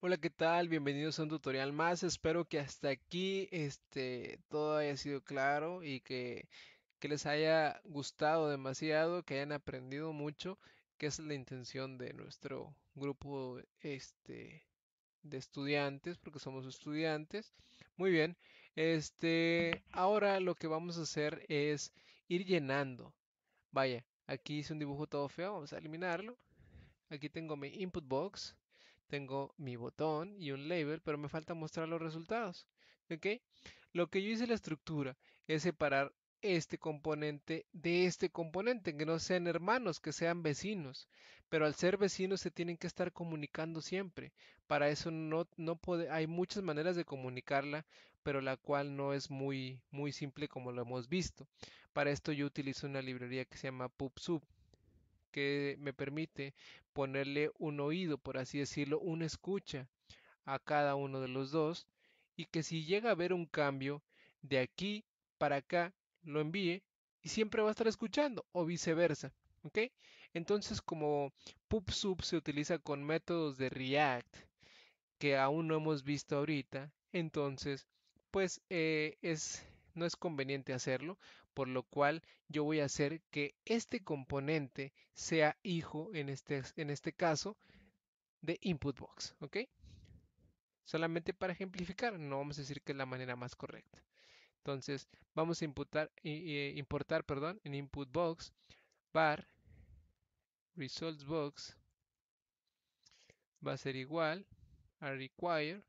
Hola, ¿qué tal? Bienvenidos a un tutorial más. Espero que hasta aquí este, todo haya sido claro y que, les haya gustado demasiado, que hayan aprendido mucho, que es la intención de nuestro grupo este, de estudiantes, porque somos estudiantes. Muy bien, este, ahora lo que vamos a hacer es ir llenando. Vaya, aquí hice un dibujo todo feo, vamos a eliminarlo. Aquí tengo mi input box tengo mi botón y un label, pero me falta mostrar los resultados. Lo que yo hice en la estructura es separar este componente de este componente, que no sean hermanos, que sean vecinos. Pero al ser vecinos se tienen que estar comunicando siempre. Para eso no, no puede, hay muchas maneras de comunicarla, pero la cual no es muy, muy simple como lo hemos visto. Para esto yo utilizo una librería que se llama PubSub que me permite ponerle un oído, por así decirlo, una escucha a cada uno de los dos y que si llega a haber un cambio de aquí para acá, lo envíe y siempre va a estar escuchando o viceversa. ¿Ok? Entonces como PubSub se utiliza con métodos de React que aún no hemos visto ahorita, entonces pues eh, es, no es conveniente hacerlo por lo cual yo voy a hacer que este componente sea hijo, en este, en este caso, de input box, ¿ok? Solamente para ejemplificar, no vamos a decir que es la manera más correcta. Entonces, vamos a eh, importar perdón, en input box bar results box va a ser igual a require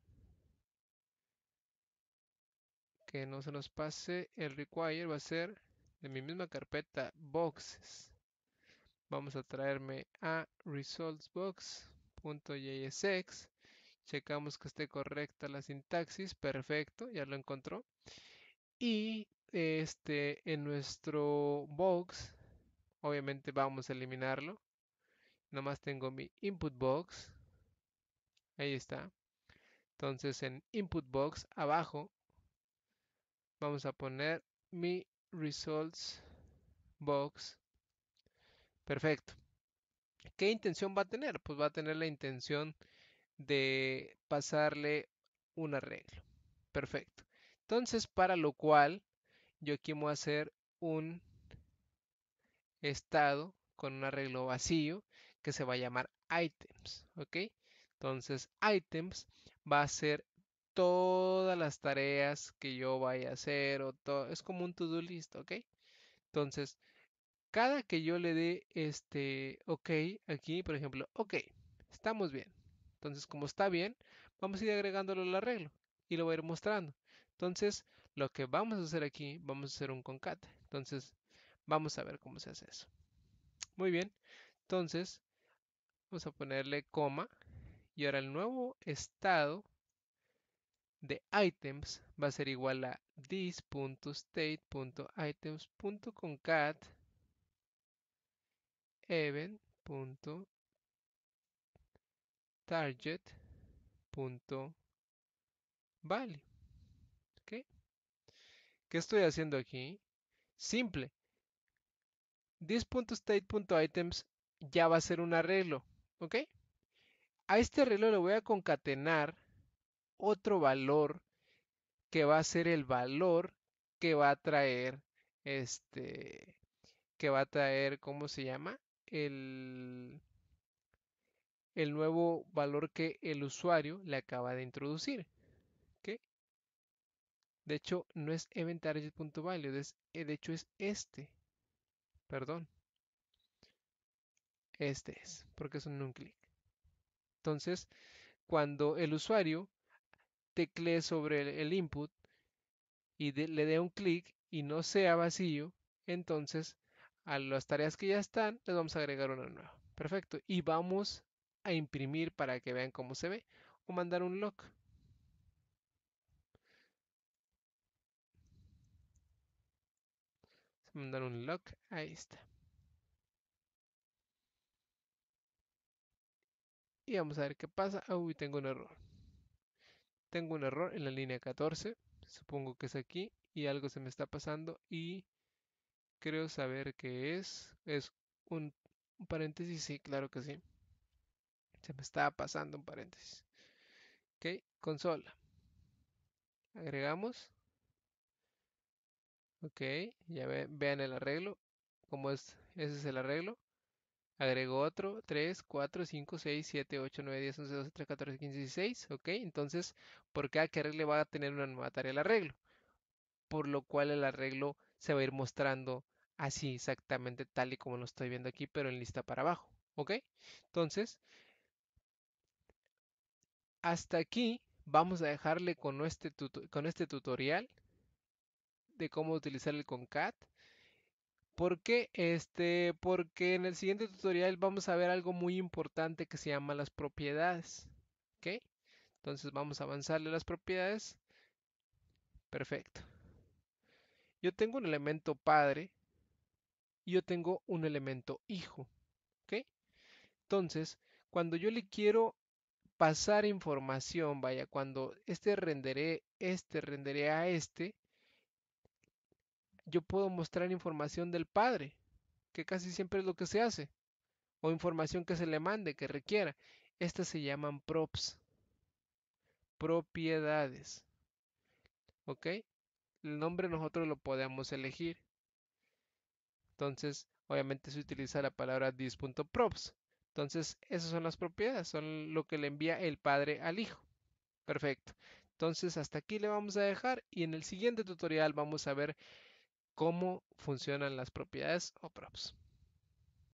que no se nos pase, el require va a ser de mi misma carpeta boxes. Vamos a traerme a resultsbox.jsx. Checamos que esté correcta la sintaxis. Perfecto, ya lo encontró. Y este en nuestro box, obviamente vamos a eliminarlo. más tengo mi input box. Ahí está. Entonces en input box abajo vamos a poner mi results box. Perfecto. ¿Qué intención va a tener? Pues va a tener la intención de pasarle un arreglo. Perfecto. Entonces, para lo cual, yo aquí voy a hacer un estado con un arreglo vacío que se va a llamar items. ¿Ok? Entonces, items va a ser todas las tareas que yo vaya a hacer o todo, es como un to-do list, ¿ok? Entonces, cada que yo le dé este OK aquí, por ejemplo, OK, estamos bien. Entonces, como está bien, vamos a ir agregándolo al arreglo y lo voy a ir mostrando. Entonces, lo que vamos a hacer aquí, vamos a hacer un concat. Entonces, vamos a ver cómo se hace eso. Muy bien. Entonces, vamos a ponerle coma y ahora el nuevo estado de items va a ser igual a this.state.items.concat event.target.value. ¿Ok? ¿Qué estoy haciendo aquí? Simple. This.state.items ya va a ser un arreglo. ¿Ok? A este arreglo le voy a concatenar otro valor que va a ser el valor que va a traer este que va a traer cómo se llama el el nuevo valor que el usuario le acaba de introducir que de hecho no es event es eh, de hecho es este perdón este es porque es un un clic entonces cuando el usuario teclee sobre el, input y le dé un clic y no sea vacío, entonces a las tareas que ya están les vamos a agregar una nueva. Perfecto. Y vamos a imprimir para que vean cómo se ve o mandar un lock. mandar un lock ahí está. Y vamos a ver qué pasa. Uy, tengo un error. Tengo un error en la línea 14, supongo que es aquí, y algo se me está pasando y creo saber qué es. Es un, paréntesis, sí, claro que sí. Se me está pasando un paréntesis. Ok, consola. Agregamos. Ok, ya vean el arreglo. Como es, ese es el arreglo. Agrego otro, 3, 4, 5, 6, 7, 8, 9, 10, 11, 12, 13, 14, 15, 16, ¿ok? Entonces, por cada que arregle va a tener una nueva tarea el arreglo, por lo cual el arreglo se va a ir mostrando así exactamente tal y como lo estoy viendo aquí, pero en lista para abajo, ¿ok? Entonces, hasta aquí vamos a dejarle con este, este tutorial de cómo utilizar el CONCAT. ¿Por qué? Este, porque en el siguiente tutorial vamos a ver algo muy importante que se llama las propiedades. ¿Ok? Entonces vamos a avanzarle las propiedades. Perfecto. Yo tengo un elemento padre y yo tengo un elemento hijo. ¿Ok? Entonces, cuando yo le quiero pasar información, vaya, cuando este renderé, este renderé a este, yo puedo mostrar información del padre, que casi siempre es lo que se hace, o información que se le mande, que requiera. Estas se llaman props, propiedades. ¿Ok? El nombre nosotros lo podemos elegir. Entonces, obviamente se utiliza la palabra dis.props. Entonces, esas son las propiedades, son lo que le envía el padre al hijo. Perfecto. Entonces, hasta aquí le vamos a dejar y en el siguiente tutorial vamos a ver cómo funcionan las propiedades o props.